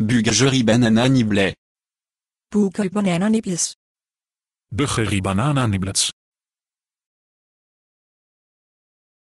Buggeri-banana-niblet. Bougagerie banana niblets. banananiblés. banana niblets